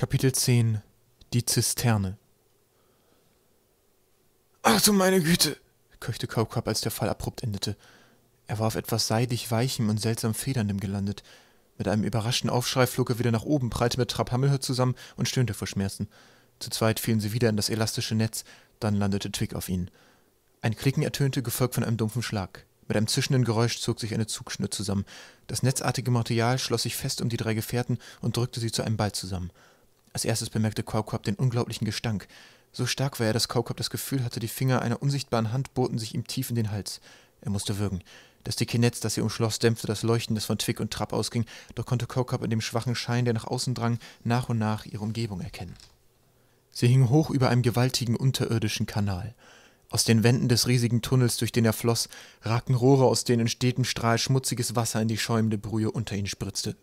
Kapitel 10 Die Zisterne Ach du meine Güte! keuchte Kaukap, als der Fall abrupt endete. Er war auf etwas seidig Weichem und seltsam Federndem gelandet. Mit einem überraschten Aufschrei flog er wieder nach oben, prallte mit Trab Hammelhör zusammen und stöhnte vor Schmerzen. Zu zweit fielen sie wieder in das elastische Netz, dann landete Twig auf ihnen. Ein Klicken ertönte, gefolgt von einem dumpfen Schlag. Mit einem zischenden Geräusch zog sich eine Zugschnur zusammen. Das netzartige Material schloss sich fest um die drei Gefährten und drückte sie zu einem Ball zusammen. Als erstes bemerkte Qualcomm den unglaublichen Gestank. So stark war er, dass Qualcomm das Gefühl hatte, die Finger einer unsichtbaren Hand boten sich ihm tief in den Hals. Er musste würgen. Das dicke das sie umschloss, dämpfte das Leuchten, das von Twig und Trapp ausging, doch konnte Kokab in dem schwachen Schein, der nach außen drang, nach und nach ihre Umgebung erkennen. Sie hing hoch über einem gewaltigen unterirdischen Kanal. Aus den Wänden des riesigen Tunnels, durch den er floss, ragten Rohre, aus denen in stetem Strahl schmutziges Wasser in die schäumende Brühe unter ihnen spritzte.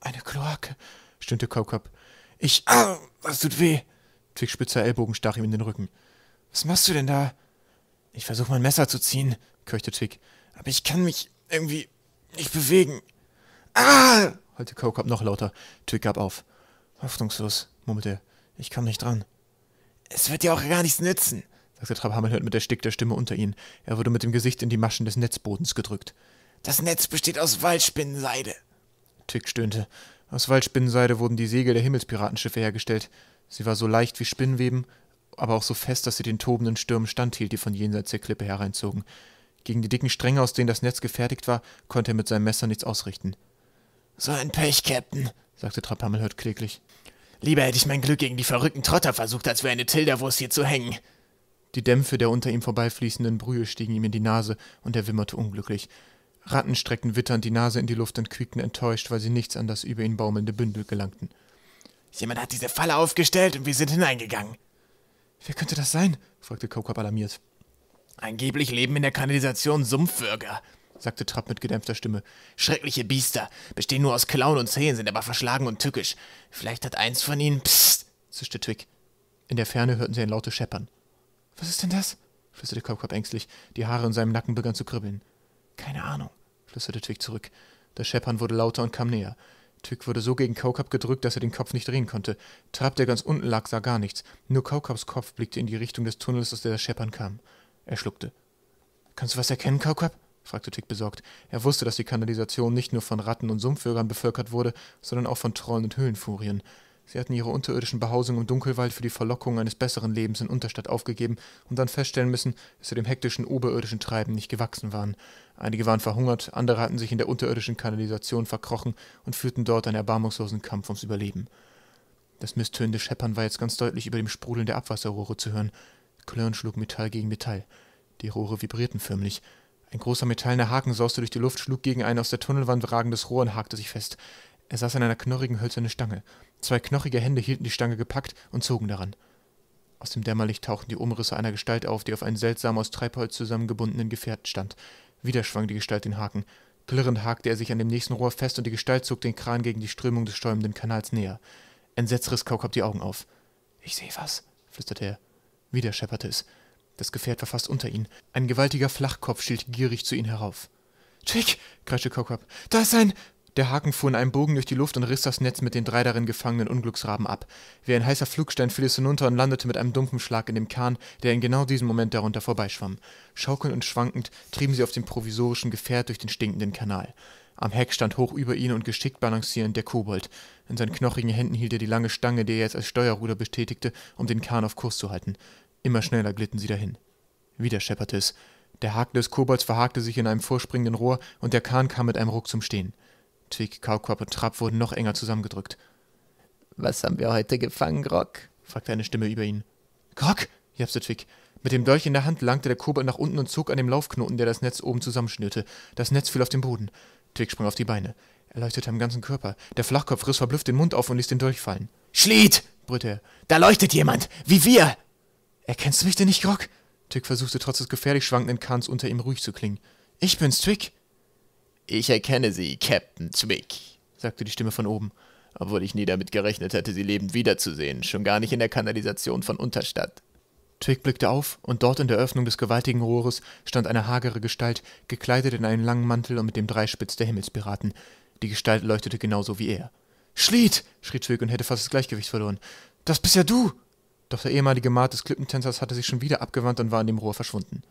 Eine Kloake, stöhnte Kokab. Ich. Ah, das tut weh. Twix spitzer Ellbogen stach ihm in den Rücken. Was machst du denn da? Ich versuche mein Messer zu ziehen, keuchte Twig. Aber ich kann mich irgendwie nicht bewegen. Ah! heulte Kokop noch lauter. Twig gab auf. Hoffnungslos, murmelte er. Ich komme nicht dran. Es wird dir auch gar nichts nützen, sagte Trab hört mit der Stick der Stimme unter ihnen. Er wurde mit dem Gesicht in die Maschen des Netzbodens gedrückt. Das Netz besteht aus Waldspinnenseide. Twig stöhnte. Aus Waldspinnenseide wurden die Segel der Himmelspiratenschiffe hergestellt. Sie war so leicht wie Spinnweben, aber auch so fest, dass sie den tobenden Stürmen standhielt, die von jenseits der Klippe hereinzogen. Gegen die dicken Stränge, aus denen das Netz gefertigt war, konnte er mit seinem Messer nichts ausrichten. So ein Pech, Captain, sagte Trapammel kläglich. Lieber hätte ich mein Glück gegen die verrückten Trotter versucht, als wie eine Tilderwurst hier zu hängen. Die Dämpfe der unter ihm vorbeifließenden Brühe stiegen ihm in die Nase und er wimmerte unglücklich. Ratten streckten witternd die Nase in die Luft und quiekten enttäuscht, weil sie nichts an das über ihnen baumelnde Bündel gelangten. Jemand hat diese Falle aufgestellt und wir sind hineingegangen. Wer könnte das sein? fragte Kokop alarmiert. Angeblich leben in der Kanalisation Sumpfwürger, sagte Trapp mit gedämpfter Stimme. Schreckliche Biester, bestehen nur aus Klauen und Zehen, sind aber verschlagen und tückisch. Vielleicht hat eins von ihnen... Psst, zischte Twig. In der Ferne hörten sie ein lautes Scheppern. Was ist denn das? flüsterte Kokop ängstlich. Die Haare in seinem Nacken begannen zu kribbeln. Keine Ahnung, flüsterte Twig zurück. Das Scheppern wurde lauter und kam näher. Twig wurde so gegen Kaukap gedrückt, dass er den Kopf nicht drehen konnte. Trab, der ganz unten lag, sah gar nichts. Nur Kaukaps Kopf blickte in die Richtung des Tunnels, aus der das Scheppern kam. Er schluckte. Kannst du was erkennen, Kaukap? fragte Tick besorgt. Er wusste, dass die Kanalisation nicht nur von Ratten und Sumpfwürgern bevölkert wurde, sondern auch von Trollen und Höhlenfurien. Sie hatten ihre unterirdischen Behausung im Dunkelwald für die Verlockung eines besseren Lebens in Unterstadt aufgegeben und dann feststellen müssen, dass sie dem hektischen oberirdischen Treiben nicht gewachsen waren. Einige waren verhungert, andere hatten sich in der unterirdischen Kanalisation verkrochen und führten dort einen erbarmungslosen Kampf ums Überleben. Das misstönende Scheppern war jetzt ganz deutlich über dem Sprudeln der Abwasserrohre zu hören. Klirren schlug Metall gegen Metall. Die Rohre vibrierten förmlich. Ein großer metallener Haken sauste durch die Luft, schlug gegen ein aus der Tunnelwand ragendes Rohr und hakte sich fest. Er saß an einer knorrigen hölzernen Stange. Zwei knochige Hände hielten die Stange gepackt und zogen daran. Aus dem Dämmerlicht tauchten die Umrisse einer Gestalt auf, die auf einem seltsam aus Treibholz zusammengebundenen Gefährt stand. Wieder schwang die Gestalt den Haken. Klirrend hakte er sich an dem nächsten Rohr fest und die Gestalt zog den Kran gegen die Strömung des stäumenden Kanals näher. Entsetzt riss Kaukop die Augen auf. Ich sehe was, flüsterte er. Wieder schepperte es. Das Gefährt war fast unter ihnen. Ein gewaltiger Flachkopf schielte gierig zu ihnen herauf. Chick! kreischte Kaukop. Da ist ein. Der Haken fuhr in einem Bogen durch die Luft und riss das Netz mit den drei darin gefangenen Unglücksraben ab. Wie ein heißer Flugstein fiel es hinunter und landete mit einem dumpfen Schlag in dem Kahn, der in genau diesem Moment darunter vorbeischwamm. Schaukelnd und schwankend trieben sie auf dem provisorischen Gefährt durch den stinkenden Kanal. Am Heck stand hoch über ihnen und geschickt balancierend der Kobold. In seinen knochigen Händen hielt er die lange Stange, die er jetzt als Steuerruder betätigte, um den Kahn auf Kurs zu halten. Immer schneller glitten sie dahin. Wieder schepperte es. Der Haken des Kobolds verhakte sich in einem vorspringenden Rohr und der Kahn kam mit einem Ruck zum Stehen. Twig, Kaukorb und Trab wurden noch enger zusammengedrückt. Was haben wir heute gefangen, Grog? fragte eine Stimme über ihn. Grog! japste Twig. Mit dem Dolch in der Hand langte der Kobold nach unten und zog an dem Laufknoten, der das Netz oben zusammenschnürte. Das Netz fiel auf den Boden. Twig sprang auf die Beine. Er leuchtete am ganzen Körper. Der Flachkopf riss verblüfft den Mund auf und ließ den Dolch fallen. Schlied! brüllte er. Da leuchtet jemand! Wie wir! Erkennst du mich denn nicht, Grog? Twig versuchte trotz des gefährlich schwankenden Kahns unter ihm ruhig zu klingen. Ich bin's, Twig! Ich erkenne Sie, Captain Zwick, sagte die Stimme von oben, obwohl ich nie damit gerechnet hätte, Sie lebend wiederzusehen, schon gar nicht in der Kanalisation von Unterstadt. Twig blickte auf, und dort in der Öffnung des gewaltigen Rohres stand eine hagere Gestalt, gekleidet in einen langen Mantel und mit dem Dreispitz der Himmelspiraten. Die Gestalt leuchtete genauso wie er. Schlied! schrie Twig und hätte fast das Gleichgewicht verloren. Das bist ja du! Doch der ehemalige Maat des Klippentänzers hatte sich schon wieder abgewandt und war in dem Rohr verschwunden.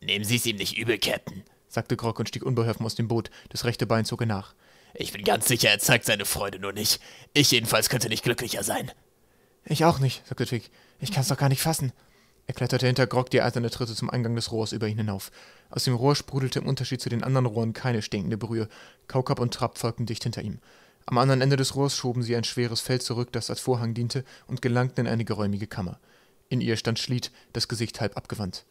Nehmen Sie es ihm nicht übel, Captain, sagte Grog und stieg unbeholfen aus dem Boot. Das rechte Bein zog er nach. Ich bin ganz sicher, er zeigt seine Freude nur nicht. Ich jedenfalls könnte nicht glücklicher sein. Ich auch nicht, sagte Twig. Ich kann's doch gar nicht fassen. Er kletterte hinter Grog die eiserne Tritte zum Eingang des Rohrs über ihn hinauf. Aus dem Rohr sprudelte im Unterschied zu den anderen Rohren keine stinkende Brühe. Kaukap und Trapp folgten dicht hinter ihm. Am anderen Ende des Rohrs schoben sie ein schweres Feld zurück, das als Vorhang diente, und gelangten in eine geräumige Kammer. In ihr stand Schlied, das Gesicht halb abgewandt.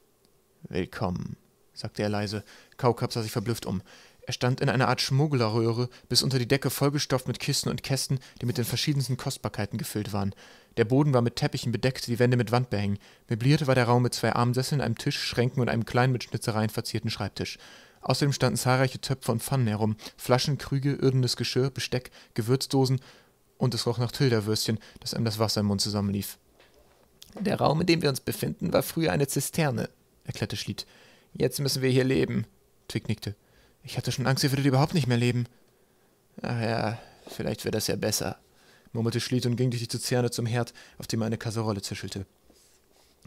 Willkommen, sagte er leise. Kaukap sah sich verblüfft um. Er stand in einer Art Schmugglerröhre, bis unter die Decke vollgestopft mit Kisten und Kästen, die mit den verschiedensten Kostbarkeiten gefüllt waren. Der Boden war mit Teppichen bedeckt, die Wände mit Wandbehängen. Möbliert war der Raum mit zwei Armsesseln, einem Tisch, Schränken und einem kleinen mit Schnitzereien verzierten Schreibtisch. Außerdem standen zahlreiche Töpfe und Pfannen herum, Flaschen, Krüge, irdendes Geschirr, Besteck, Gewürzdosen und es roch nach Tilderwürstchen, dass einem das Wasser im Mund zusammenlief. Der Raum, in dem wir uns befinden, war früher eine Zisterne, erklärte Schlied. Jetzt müssen wir hier leben. Twig nickte. Ich hatte schon Angst, ihr würdet überhaupt nicht mehr leben. Ach ja, vielleicht wäre das ja besser, murmelte Schlied und ging durch die Zuzerne zum Herd, auf dem er eine Kasserolle zischelte.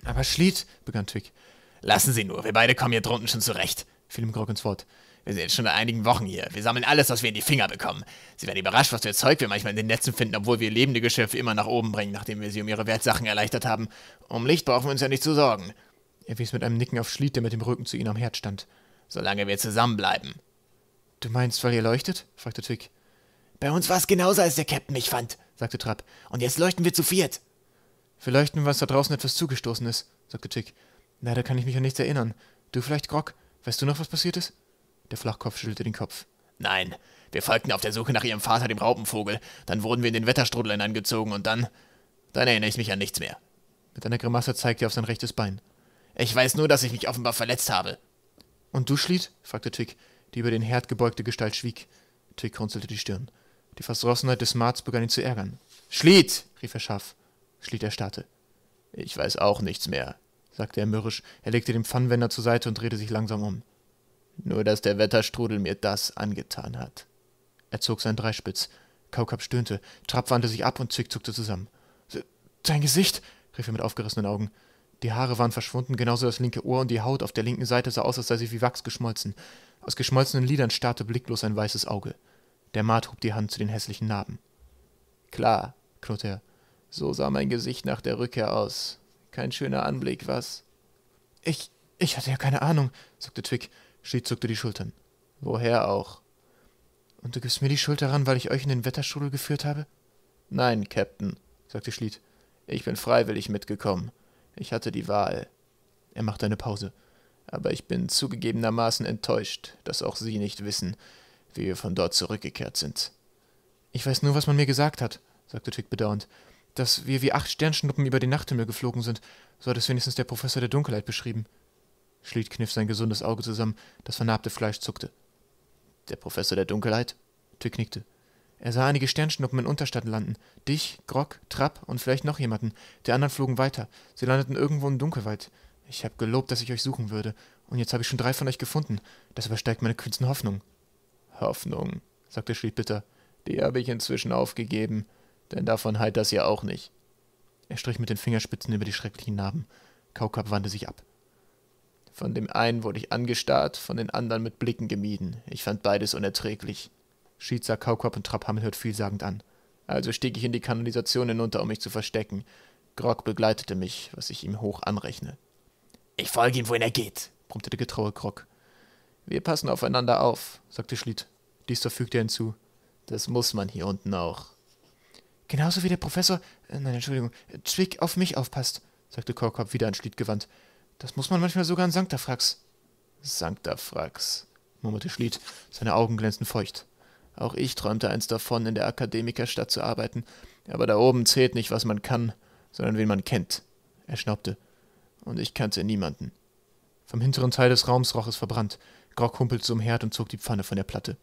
Aber Schlied, begann Twig. Lassen Sie nur, wir beide kommen hier drunten schon zurecht, fiel ihm Grog ins Wort. Wir sind jetzt schon seit einigen Wochen hier. Wir sammeln alles, was wir in die Finger bekommen. Sie werden überrascht, was für Zeug wir manchmal in den Netzen finden, obwohl wir lebende Geschöpfe immer nach oben bringen, nachdem wir sie um ihre Wertsachen erleichtert haben. Um Licht brauchen wir uns ja nicht zu sorgen. Er wies mit einem Nicken auf Schlied, der mit dem Rücken zu ihnen am Herd stand. Solange wir zusammenbleiben. Du meinst, weil ihr leuchtet? fragte Twig. Bei uns war es genauso, als der Captain mich fand, sagte Trapp. Und jetzt leuchten wir zu viert. Wir leuchten, was da draußen etwas zugestoßen ist, sagte Tick. Leider kann ich mich an nichts erinnern. Du vielleicht, Grog? Weißt du noch, was passiert ist? Der Flachkopf schüttelte den Kopf. Nein, wir folgten auf der Suche nach ihrem Vater, dem Raupenvogel. Dann wurden wir in den Wetterstrudel hineingezogen und dann. Dann erinnere ich mich an nichts mehr. Mit einer Grimasse zeigte er auf sein rechtes Bein. Ich weiß nur, dass ich mich offenbar verletzt habe. Und du, Schlied? fragte Tick, die über den Herd gebeugte Gestalt schwieg. Tick runzelte die Stirn. Die Verdrossenheit des Marts begann ihn zu ärgern. Schlied! rief er scharf. Schlied erstarrte. Ich weiß auch nichts mehr, sagte er mürrisch. Er legte den Pfannenwender zur Seite und drehte sich langsam um. Nur, dass der Wetterstrudel mir das angetan hat. Er zog seinen Dreispitz. Kaukap stöhnte. Trapp wandte sich ab und Tick zuckte zusammen. Sein Gesicht! rief er mit aufgerissenen Augen. Die Haare waren verschwunden, genauso das linke Ohr und die Haut auf der linken Seite sah aus, als sei sie wie Wachs geschmolzen. Aus geschmolzenen Lidern starrte blicklos ein weißes Auge. Der Mart hob die Hand zu den hässlichen Narben. Klar, knurrte er. So sah mein Gesicht nach der Rückkehr aus. Kein schöner Anblick, was? Ich, ich hatte ja keine Ahnung, sagte Twig. She zuckte die Schultern. Woher auch? Und du gibst mir die Schuld daran, weil ich euch in den Wetterstrudel geführt habe? Nein, Captain, sagte Schlied. Ich bin freiwillig mitgekommen. Ich hatte die Wahl. Er macht eine Pause. Aber ich bin zugegebenermaßen enttäuscht, dass auch Sie nicht wissen, wie wir von dort zurückgekehrt sind. Ich weiß nur, was man mir gesagt hat, sagte Twig bedauernd, dass wir wie acht Sternschnuppen über den Nachthimmel geflogen sind. So hat es wenigstens der Professor der Dunkelheit beschrieben. Schlied kniff sein gesundes Auge zusammen, das vernarbte Fleisch zuckte. Der Professor der Dunkelheit? Twig nickte. Er sah einige Sternschnuppen in Unterstadt landen. Dich, Grog, Trapp und vielleicht noch jemanden. Die anderen flogen weiter. Sie landeten irgendwo im Dunkelwald. Ich habe gelobt, dass ich euch suchen würde. Und jetzt habe ich schon drei von euch gefunden. Das übersteigt meine kühnsten Hoffnungen. Hoffnung, sagte Schlied bitter. Die habe ich inzwischen aufgegeben. Denn davon heilt das ja auch nicht. Er strich mit den Fingerspitzen über die schrecklichen Narben. Kaukap wandte sich ab. Von dem einen wurde ich angestarrt, von den anderen mit Blicken gemieden. Ich fand beides unerträglich sah Kaukop und Trapp hört vielsagend an. Also stieg ich in die Kanalisation hinunter, um mich zu verstecken. Grog begleitete mich, was ich ihm hoch anrechne. Ich folge ihm, wohin er geht, brummte der getraue Grog. Wir passen aufeinander auf, sagte Schlied. Dies fügte hinzu. Das muss man hier unten auch. Genauso wie der Professor, äh, nein, Entschuldigung, Zwick auf mich aufpasst, sagte Korkop wieder an Schlied gewandt. Das muss man manchmal sogar an Sankta Frax. Sankta Frax, murmelte Schlied, seine Augen glänzten feucht. Auch ich träumte einst davon, in der Akademikerstadt zu arbeiten, aber da oben zählt nicht, was man kann, sondern wen man kennt. Er schnaubte. Und ich kannte niemanden. Vom hinteren Teil des Raums roch es verbrannt. Grock humpelte zum Herd und zog die Pfanne von der Platte.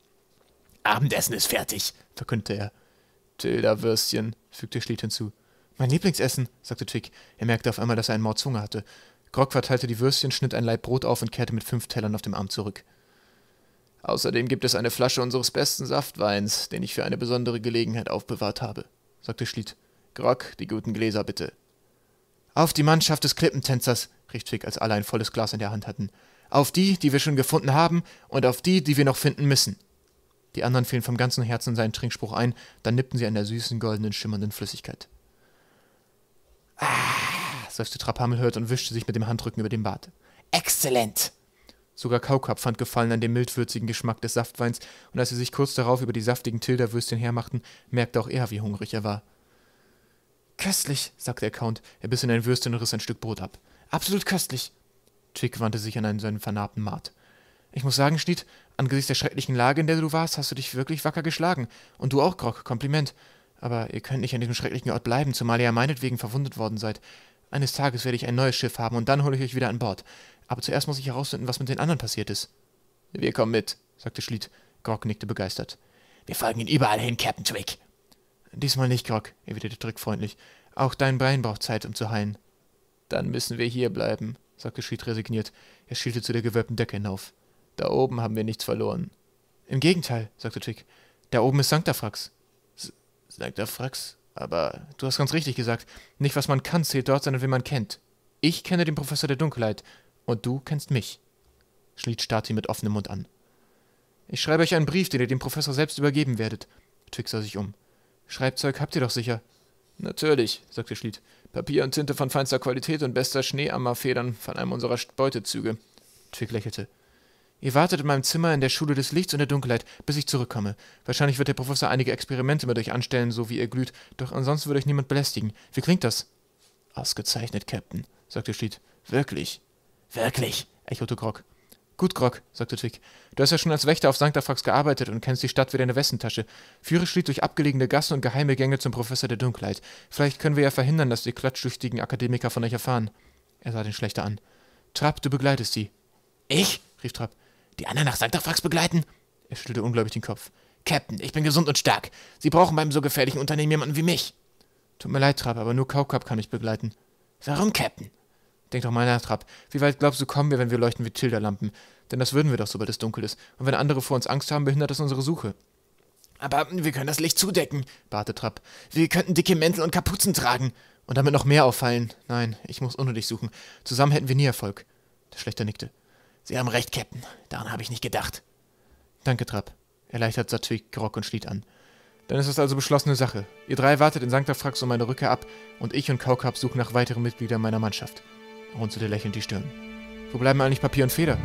Abendessen ist fertig, verkündete er. Tilda-Würstchen, fügte Schlied hinzu. Mein Lieblingsessen, sagte Twig. Er merkte auf einmal, dass er einen Mordzunge hatte. Grock verteilte die Würstchen, schnitt ein Leib Brot auf und kehrte mit fünf Tellern auf dem Arm zurück. Außerdem gibt es eine Flasche unseres besten Saftweins, den ich für eine besondere Gelegenheit aufbewahrt habe, sagte Schlitt. Grog, die guten Gläser bitte. Auf die Mannschaft des Klippentänzers, rief Fick, als alle ein volles Glas in der Hand hatten. Auf die, die wir schon gefunden haben, und auf die, die wir noch finden müssen. Die anderen fielen vom ganzen Herzen seinen Trinkspruch ein, dann nippten sie an der süßen, goldenen, schimmernden Flüssigkeit. Ah, seufzte Traphammel hört und wischte sich mit dem Handrücken über den Bart. Exzellent! Sogar Kaukap fand Gefallen an dem mildwürzigen Geschmack des Saftweins, und als sie sich kurz darauf über die saftigen Tilderwürstchen hermachten, merkte auch er, wie hungrig er war. Köstlich, sagte der Count, er biss in ein Würstchen und riss ein Stück Brot ab. Absolut köstlich. Chick wandte sich an einen seinen vernarbten Mart. Ich muss sagen, Schnitt, angesichts der schrecklichen Lage, in der du warst, hast du dich wirklich wacker geschlagen. Und du auch, Grog, Kompliment. Aber ihr könnt nicht an diesem schrecklichen Ort bleiben, zumal ihr ja meinetwegen verwundet worden seid. Eines Tages werde ich ein neues Schiff haben und dann hole ich euch wieder an Bord. Aber zuerst muss ich herausfinden, was mit den anderen passiert ist. Wir kommen mit, sagte Schlied. Grog nickte begeistert. Wir folgen ihnen überall hin, Captain Twig. Diesmal nicht, Grog, erwiderte Trick freundlich. Auch dein Bein braucht Zeit, um zu heilen. Dann müssen wir hier bleiben, sagte Schied resigniert. Er schielte zu der gewölbten Decke hinauf. Da oben haben wir nichts verloren. Im Gegenteil, sagte Trick. Da oben ist Sankta Frax. S Sankta Frax? Aber du hast ganz richtig gesagt. Nicht, was man kann, zählt dort, sondern wen man kennt. Ich kenne den Professor der Dunkelheit. Und du kennst mich, starrte ihn mit offenem Mund an. Ich schreibe euch einen Brief, den ihr dem Professor selbst übergeben werdet. Twix sah sich um. Schreibzeug habt ihr doch sicher. Natürlich, sagte Schliet. Papier und Tinte von feinster Qualität und bester Schneeammerfedern von einem unserer Beutezüge. Twig lächelte. Ihr wartet in meinem Zimmer in der Schule des Lichts und der Dunkelheit, bis ich zurückkomme. Wahrscheinlich wird der Professor einige Experimente mit euch anstellen, so wie ihr glüht, doch ansonsten würde euch niemand belästigen. Wie klingt das? Ausgezeichnet, Captain, sagte Schliet. Wirklich. Wirklich, echote Grog. Gut, Grog, sagte Twig. Du hast ja schon als Wächter auf St. Afax gearbeitet und kennst die Stadt wie deine Westentasche. Führe Schlied durch abgelegene Gassen und geheime Gänge zum Professor der Dunkelheit. Vielleicht können wir ja verhindern, dass die klatschsüchtigen Akademiker von euch erfahren. Er sah den Schlechter an. Trapp, du begleitest sie. Ich? rief Trapp. Die anderen nach St. Afax begleiten? Er schüttelte ungläubig den Kopf. Captain, ich bin gesund und stark. Sie brauchen beim so gefährlichen Unternehmen jemanden wie mich. Tut mir leid, Trapp, aber nur Kaukap kann ich begleiten. Warum, Captain? Denk doch mal nach, Trapp. Wie weit glaubst du, kommen wir, wenn wir leuchten wie Tilderlampen? Denn das würden wir doch, sobald es dunkel ist. Und wenn andere vor uns Angst haben, behindert das unsere Suche. Aber wir können das Licht zudecken, bat Trapp. Wir könnten dicke Mäntel und Kapuzen tragen. Und damit noch mehr auffallen. Nein, ich muss ohne dich suchen. Zusammen hätten wir nie Erfolg. Der Schlechter nickte. Sie haben recht, Captain. Daran habe ich nicht gedacht. Danke, Trapp. Erleichtert Satwig Grock und schlied an. Dann ist es also beschlossene Sache. Ihr drei wartet in Sankta Frax um meine Rückkehr ab und ich und Kaukab suchen nach weiteren Mitgliedern meiner Mannschaft runzelte lächelnd die Stirn. Wo bleiben eigentlich Papier und Feder?